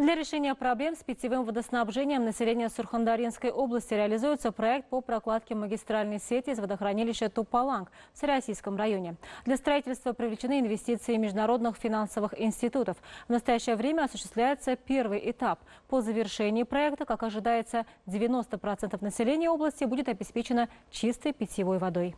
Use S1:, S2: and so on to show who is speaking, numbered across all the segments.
S1: Для решения проблем с питьевым водоснабжением населения Сурхандаринской области реализуется проект по прокладке магистральной сети из водохранилища Тупаланг в Сыроосийском районе. Для строительства привлечены инвестиции международных финансовых институтов. В настоящее время осуществляется первый этап. По завершении проекта, как ожидается, 90% населения области будет обеспечено чистой питьевой водой.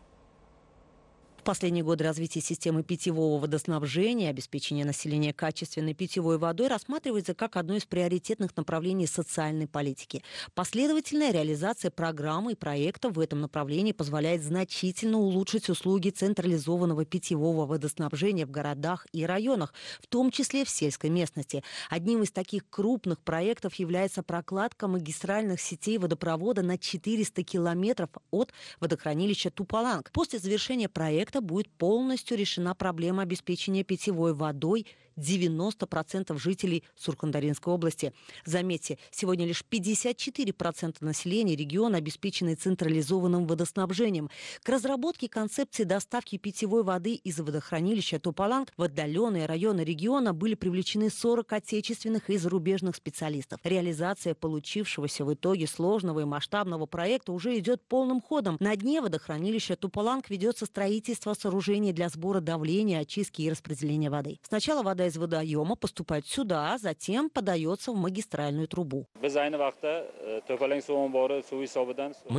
S1: В последние годы развитие системы питьевого водоснабжения и обеспечение населения качественной питьевой водой рассматривается как одно из приоритетных направлений социальной политики. Последовательная реализация программы и проектов в этом направлении позволяет значительно улучшить услуги централизованного питьевого водоснабжения в городах и районах, в том числе в сельской местности. Одним из таких крупных проектов является прокладка магистральных сетей водопровода на 400 километров от водохранилища Тупаланг. После завершения проекта проекта будет полностью решена проблема обеспечения питьевой водой 90% жителей Суркандаринской области. Заметьте, сегодня лишь 54% населения региона обеспечены централизованным водоснабжением. К разработке концепции доставки питьевой воды из водохранилища Топаланг в отдаленные районы региона были привлечены 40 отечественных и зарубежных специалистов. Реализация получившегося в итоге сложного и масштабного проекта уже идет полным ходом. На дне водохранилища Тупаланг ведется строительство сооружений для сбора давления, очистки и распределения воды. Сначала вода вода из водоема поступает сюда, а затем подается в магистральную трубу.
S2: Мы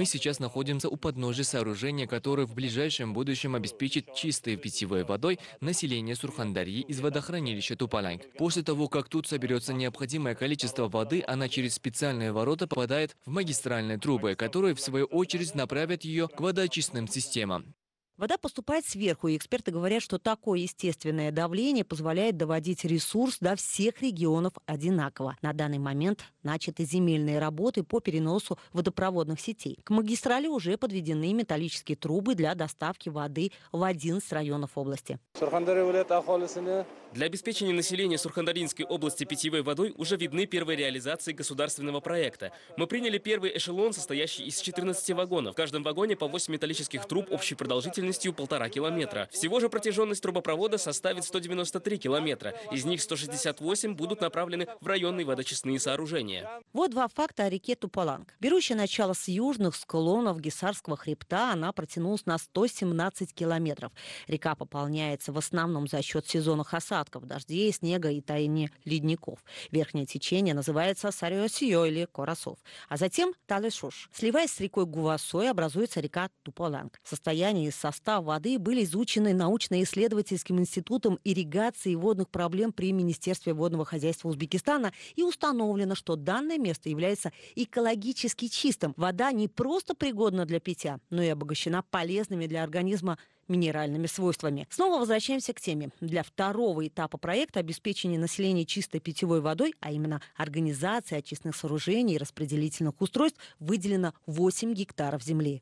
S2: сейчас находимся у подножия сооружения, которое в ближайшем будущем обеспечит чистой питьевой водой население Сурхандарьи из водохранилища Тупаланг. После того, как тут соберется необходимое количество воды, она через специальные ворота попадает в магистральные трубы, которые в свою очередь направят ее к водочистным системам.
S1: Вода поступает сверху, и эксперты говорят, что такое естественное давление позволяет доводить ресурс до всех регионов одинаково. На данный момент начаты земельные работы по переносу водопроводных сетей. К магистрали уже подведены металлические трубы для доставки воды в один из районов области.
S2: Для обеспечения населения Сурхандаринской области питьевой водой уже видны первые реализации государственного проекта. Мы приняли первый эшелон, состоящий из 14 вагонов. В каждом вагоне по 8 металлических труб общей продолжительностью длительностью полтора километра. Всего же протяженность трубопровода составит 193 километра. Из них 168 будут направлены в районные водочистные сооружения.
S1: Вот два факта о реке Туполанг. Берущая начало с южных склонов Гисарского хребта, она протянулась на 117 километров. Река пополняется в основном за счет сезонных осадков, дождей, снега и таяния ледников. Верхнее течение называется Сарьосио или Коросов. А затем Талешуш. Сливаясь с рекой Гувасой, образуется река Туполанг. Состояние из сосуд состав воды были изучены научно-исследовательским институтом ирригации и водных проблем при Министерстве водного хозяйства Узбекистана и установлено, что данное место является экологически чистым. Вода не просто пригодна для питья, но и обогащена полезными для организма минеральными свойствами. Снова возвращаемся к теме. Для второго этапа проекта обеспечение населения чистой питьевой водой, а именно организации очистных сооружений и распределительных устройств, выделено 8 гектаров
S2: земли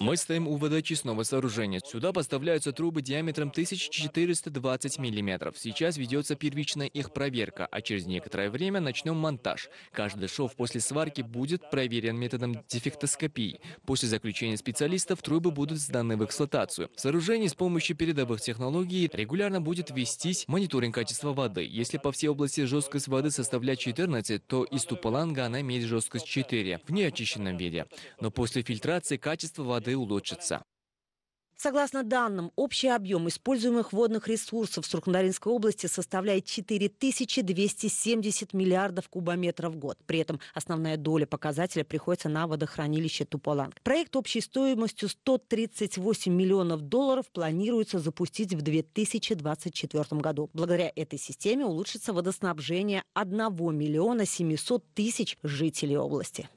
S2: мы стоим у водоочистного сооружения сюда поставляются трубы диаметром 1420 миллиметров сейчас ведется первичная их проверка а через некоторое время начнем монтаж каждый шов после сварки будет проверен методом дефектоскопии после заключения специалистов трубы будут сданы в эксплуатацию сооружение с помощью передовых технологий регулярно будет вестись мониторинг качества воды если по всей области жесткость воды составляет 14 то из Тупаланга она имеет жесткость жесткость 4 в неочищенном виде, но после фильтрации качество воды улучшится.
S1: Согласно данным, общий объем используемых водных ресурсов в Суркундаринской области составляет 4270 миллиардов кубометров в год. При этом основная доля показателя приходится на водохранилище Туполанг. Проект общей стоимостью 138 миллионов долларов планируется запустить в 2024 году. Благодаря этой системе улучшится водоснабжение 1 миллиона 700 тысяч жителей области.